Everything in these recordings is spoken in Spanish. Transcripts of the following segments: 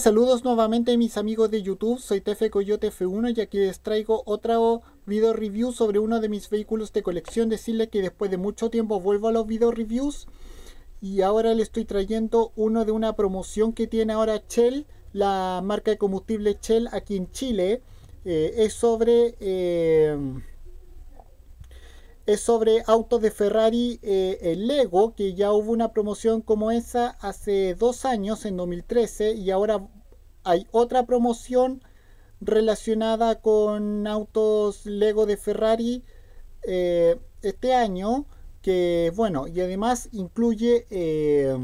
Saludos nuevamente mis amigos de YouTube, soy Tefe Coyote F1 y aquí les traigo otro video review sobre uno de mis vehículos de colección. Decirles que después de mucho tiempo vuelvo a los video reviews y ahora les estoy trayendo uno de una promoción que tiene ahora Shell, la marca de combustible Shell aquí en Chile. Eh, es sobre... Eh, es sobre autos de Ferrari eh, Lego, que ya hubo una promoción como esa hace dos años, en 2013, y ahora hay otra promoción relacionada con autos Lego de Ferrari eh, este año, que bueno, y además incluye... Eh,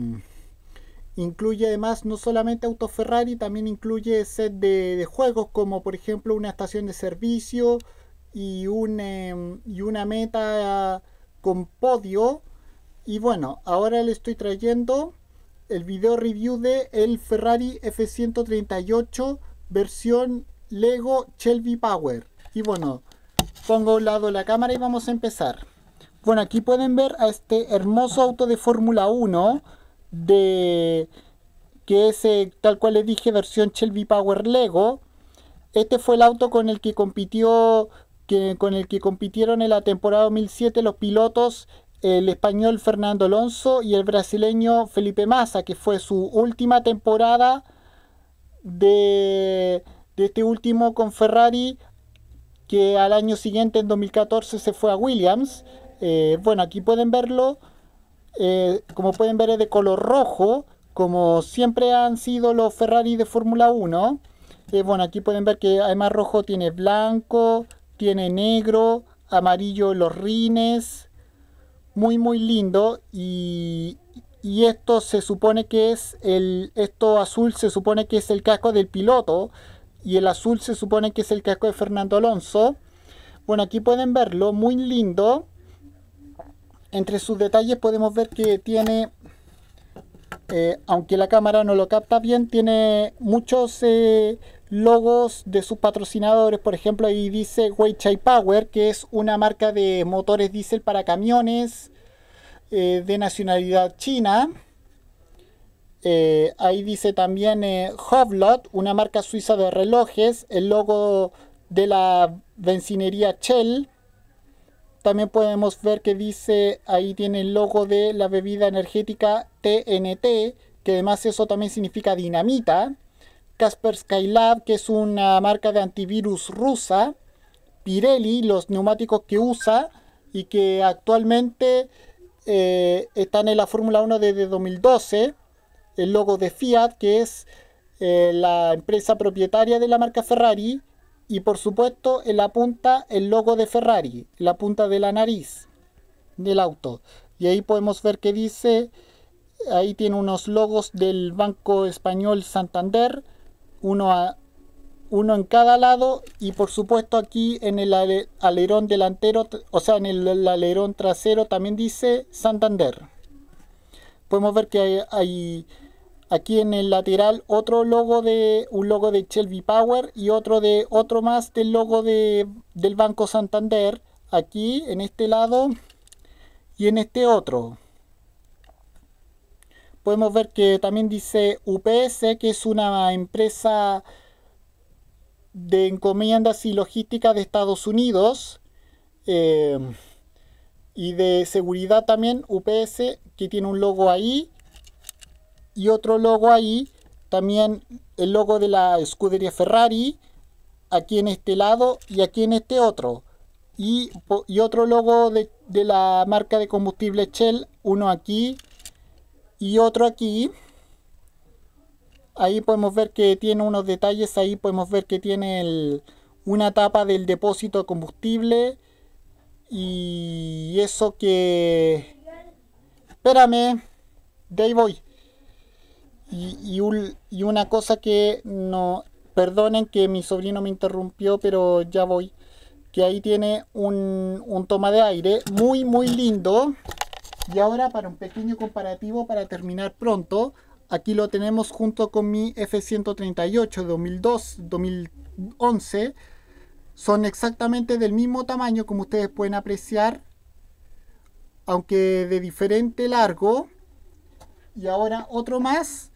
incluye además no solamente autos Ferrari, también incluye set de juegos como por ejemplo una estación de servicio, y, y una meta con podio. Y bueno, ahora le estoy trayendo el video review de el Ferrari F138 versión Lego Shelby Power. Y bueno, pongo a un lado la cámara y vamos a empezar. Bueno, aquí pueden ver a este hermoso auto de Fórmula 1 de que es eh, tal cual le dije versión Shelby Power Lego. Este fue el auto con el que compitió con el que compitieron en la temporada 2007 los pilotos el español Fernando Alonso y el brasileño Felipe Massa, que fue su última temporada de, este último con Ferrari, que al año siguiente, en 2014, se fue a Williams. Eh, bueno, aquí pueden verlo, eh, como pueden ver es de color rojo, como siempre han sido los Ferrari de Fórmula 1. Eh, bueno, aquí pueden ver que además rojo tiene blanco, tiene negro, amarillo los rines, muy muy lindo y, y esto se supone que es el esto azul se supone que es el casco del piloto y el azul se supone que es el casco de Fernando Alonso. Bueno, aquí pueden verlo, muy lindo. Entre sus detalles podemos ver que tiene eh, aunque la cámara no lo capta bien, tiene muchos eh, logos de sus patrocinadores. Por ejemplo, ahí dice Weichai Power, que es una marca de motores diésel para camiones eh, de nacionalidad china. ahí dice también Hovlot, una marca suiza de relojes, el logo de la bencinería Shell. También podemos ver que dice, ahí tiene el logo de la bebida energética TNT, que además eso también significa dinamita. Casper Skylab, que es una marca de antivirus rusa. Pirelli, los neumáticos que usa y que actualmente eh, están en la Fórmula 1 desde 2012. El logo de Fiat, que es eh, la empresa propietaria de la marca Ferrari. Y por supuesto en la punta el logo de Ferrari, la punta de la nariz del auto. Y ahí podemos ver que dice, ahí tiene unos logos del Banco Español Santander, uno, a, uno en cada lado y por supuesto aquí en el alerón delantero, o sea en el, alerón trasero también dice Santander. Podemos ver que hay Aquí en el lateral otro logo de un logo de Shelby Power y otro de otro más del logo de, del Banco Santander. Aquí en este lado y en este otro. Podemos ver que también dice UPS, que es una empresa de encomiendas y logística de Estados Unidos. Eh, y de seguridad también, UPS, que tiene un logo ahí y otro logo ahí, también el logo de la escudería Ferrari, aquí en este lado y aquí en este otro. Y, otro logo de, de la marca de combustible Shell, uno aquí y otro aquí. Ahí podemos ver que tiene unos detalles, ahí podemos ver que tiene el, una tapa del depósito de combustible y eso que... Espérame, de ahí voy. Y, una cosa que no, perdonen que mi sobrino me interrumpió, pero ya voy. Que ahí tiene un, un, toma de aire muy, muy lindo. Y ahora para un pequeño comparativo para terminar pronto. Aquí lo tenemos junto con mi F-138 2002-2011. Son exactamente del mismo tamaño como ustedes pueden apreciar. Aunque de diferente largo. Y ahora otro más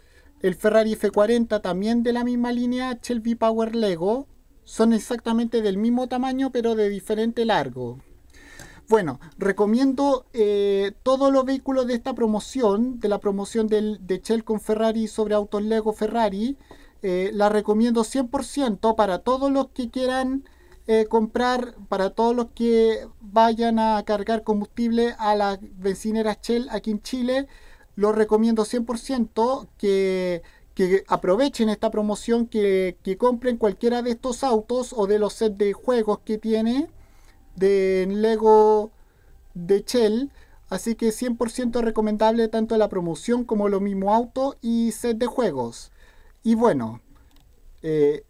el Ferrari F40 también de la misma línea v Power Lego. Son exactamente del mismo tamaño pero de diferente largo. Bueno, recomiendo eh, todos los vehículos de esta promoción, de la promoción del, de Shell con Ferrari sobre autos Lego Ferrari. Eh, la recomiendo 100% para todos los que quieran eh, comprar, para todos los que vayan a cargar combustible a las bencineras Shell aquí en Chile. Lo recomiendo 100% que, aprovechen esta promoción, que, compren cualquiera de estos autos o de los sets de juegos que tiene de Lego de Shell. Así que 100% recomendable tanto la promoción como lo mismo auto y set de juegos. Y bueno, eh,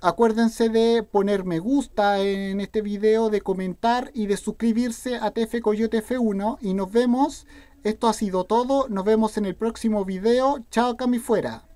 acuérdense de poner me gusta en este video, de comentar y de suscribirse a TF Coyote F1. Y nos vemos esto ha sido todo, nos vemos en el próximo video, chao Cami fuera.